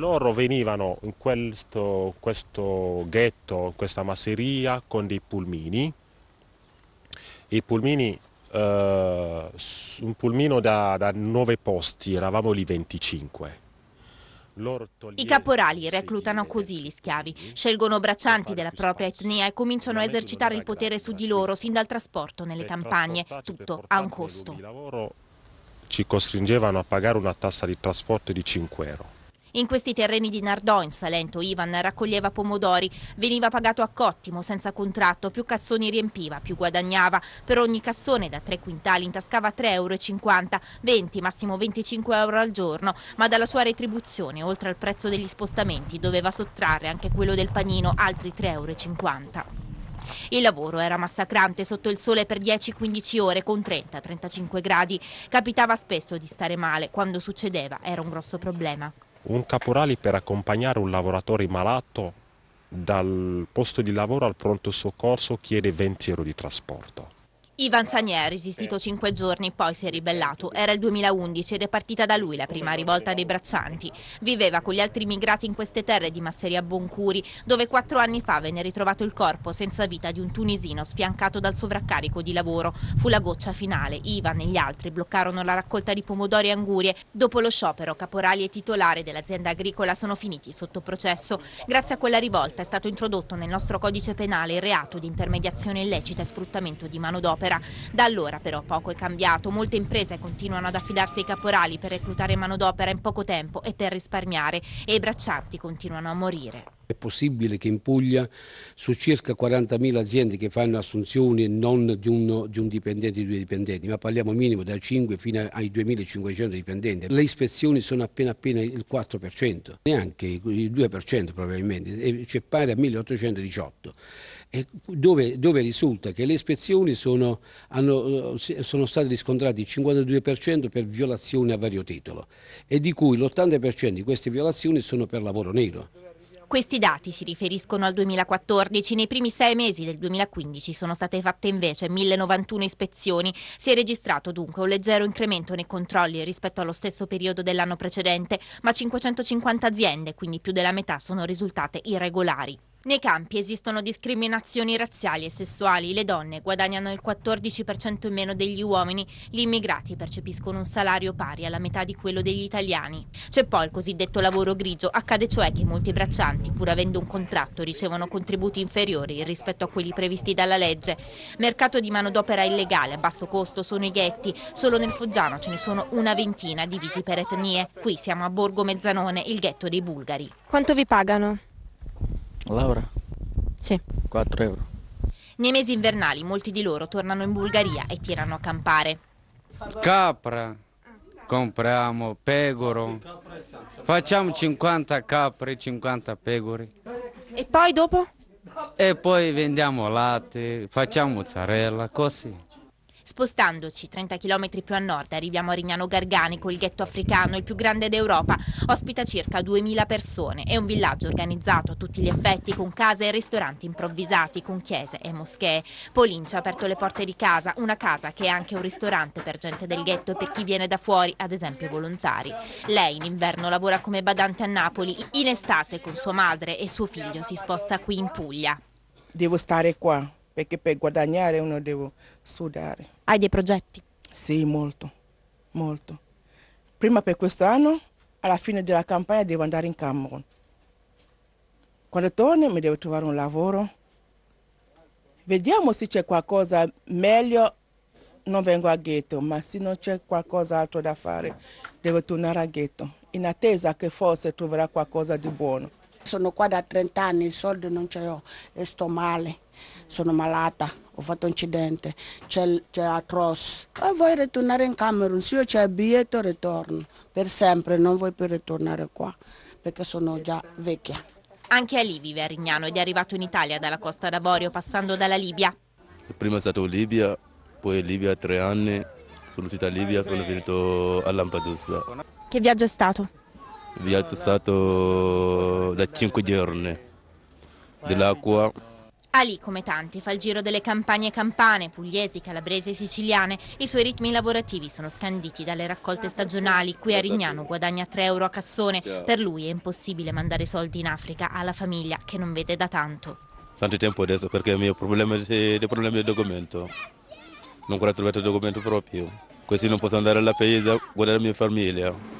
Loro venivano in questo, questo ghetto, questa masseria con dei pulmini. I pulmini, eh, un pulmino da, da 9 posti, eravamo lì 25. I caporali reclutano così gli schiavi, scelgono braccianti della propria etnia e cominciano a esercitare il potere su di loro sin dal trasporto nelle campagne. Tutto a un costo. Ci costringevano a pagare una tassa di trasporto di 5 euro. In questi terreni di Nardò, in Salento, Ivan raccoglieva pomodori, veniva pagato a cottimo, senza contratto, più cassoni riempiva, più guadagnava. Per ogni cassone da 3 quintali intascava 3,50 euro, 20, massimo 25 euro al giorno, ma dalla sua retribuzione, oltre al prezzo degli spostamenti, doveva sottrarre anche quello del panino, altri 3,50 euro. Il lavoro era massacrante sotto il sole per 10-15 ore con 30-35 gradi. Capitava spesso di stare male, quando succedeva era un grosso problema un caporali per accompagnare un lavoratore malato dal posto di lavoro al pronto soccorso chiede 20 euro di trasporto. Ivan Sagné ha resistito cinque giorni, poi si è ribellato. Era il 2011 ed è partita da lui la prima rivolta dei braccianti. Viveva con gli altri immigrati in queste terre di Masseria Boncuri, dove quattro anni fa venne ritrovato il corpo senza vita di un tunisino sfiancato dal sovraccarico di lavoro. Fu la goccia finale. Ivan e gli altri bloccarono la raccolta di pomodori e angurie. Dopo lo sciopero, caporali e titolari dell'azienda agricola sono finiti sotto processo. Grazie a quella rivolta è stato introdotto nel nostro codice penale il reato di intermediazione illecita e sfruttamento di manodopera libera. Da allora però poco è cambiato, molte imprese continuano ad affidarsi ai caporali per reclutare manodopera in poco tempo e per risparmiare e i braccianti continuano a morire. È possibile che in Puglia su circa 40.000 aziende che fanno assunzioni non di, uno, di un dipendente o di due dipendenti, ma parliamo minimo da 5 fino ai 2.500 dipendenti. Le ispezioni sono appena appena il 4%, neanche il 2% probabilmente, cioè pari a 1.818 dove, dove, risulta che le ispezioni sono, hanno, eh, sono state riscontrate il 52% per violazioni a vario titolo e di cui l'80% di queste violazioni sono per lavoro nero. Questi dati si riferiscono al 2014. Nei primi sei mesi del 2015 sono state fatte invece 1091 ispezioni. Si è registrato dunque un leggero incremento nei controlli rispetto allo stesso periodo dell'anno precedente, ma 550 aziende, quindi più della metà, sono risultate irregolari. Nei campi esistono discriminazioni razziali e sessuali, le donne guadagnano il 14% in meno degli uomini, gli immigrati percepiscono un salario pari alla metà di quello degli italiani. C'è poi il cosiddetto lavoro grigio, accade cioè che molti braccianti, pur avendo un contratto, ricevono contributi inferiori rispetto a quelli previsti dalla legge. Mercato di manodopera illegale a basso costo sono i ghetti, solo nel Foggiano ce ne sono una ventina divisi per etnie. Qui siamo a Borgo Mezzanone, il ghetto dei bulgari. Quanto vi pagano? Laura? Sì. 4 euro. Nei mesi invernali molti di loro tornano in Bulgaria e tirano a campare. Capra, compriamo, pegoro, facciamo 50 capre, e 50 pegori. E poi dopo? E poi vendiamo latte, facciamo mozzarella, così. Spostandoci 30 km più a nord arriviamo a Rignano Garganico, il ghetto africano, il più grande d'Europa, ospita circa 2000 persone, è un villaggio organizzato a tutti gli effetti con case e ristoranti improvvisati, con chiese e moschee. Polin ci ha aperto le porte di casa, una casa che è anche un ristorante per gente del ghetto e per chi viene da fuori, ad esempio volontari. Lei in inverno lavora come badante a Napoli, in estate con sua madre e suo figlio si sposta qui in Puglia. Devo stare qua perché per guadagnare uno deve sudare. Hai dei progetti? Sì, molto, molto. Prima per quest'anno, alla fine della campagna devo andare in Camerun. Quando torno mi devo trovare un lavoro. Vediamo se c'è qualcosa meglio, non vengo a ghetto, ma se non c'è qualcosa altro da fare, devo tornare a ghetto, in attesa che forse troverà qualcosa di buono. Sono qua da 30 anni, i soldi non ce l'ho e sto male. Sono malata, ho fatto un incidente, c'è, c'è atroce. E vuoi ritornare in Camerun? Se io c'è il biglietto ritorno, per sempre, non vuoi più ritornare qua, perché sono già vecchia. Anche Ali vive a Rignano ed è arrivato in Italia dalla Costa d'Avorio, passando dalla Libia. Prima è stato Libia, poi Libia tre anni, sono stato a Libia, e sono venuto a Lampedusa. Che viaggio è stato? vi ha testato da 5 giorni dell'acqua. Ali, come tanti, fa il giro delle campagne campane, pugliesi, calabresi e siciliane. I suoi ritmi lavorativi sono scanditi dalle raccolte stagionali. Qui a Rignano guadagna 3 euro a cassone. Per lui è impossibile mandare soldi in Africa alla famiglia che non vede da tanto. Tanto tempo adesso perché il mio problema è il problema del documento. Non ho ancora trovato il documento proprio. Così non posso andare alla paese a guardare la mia famiglia.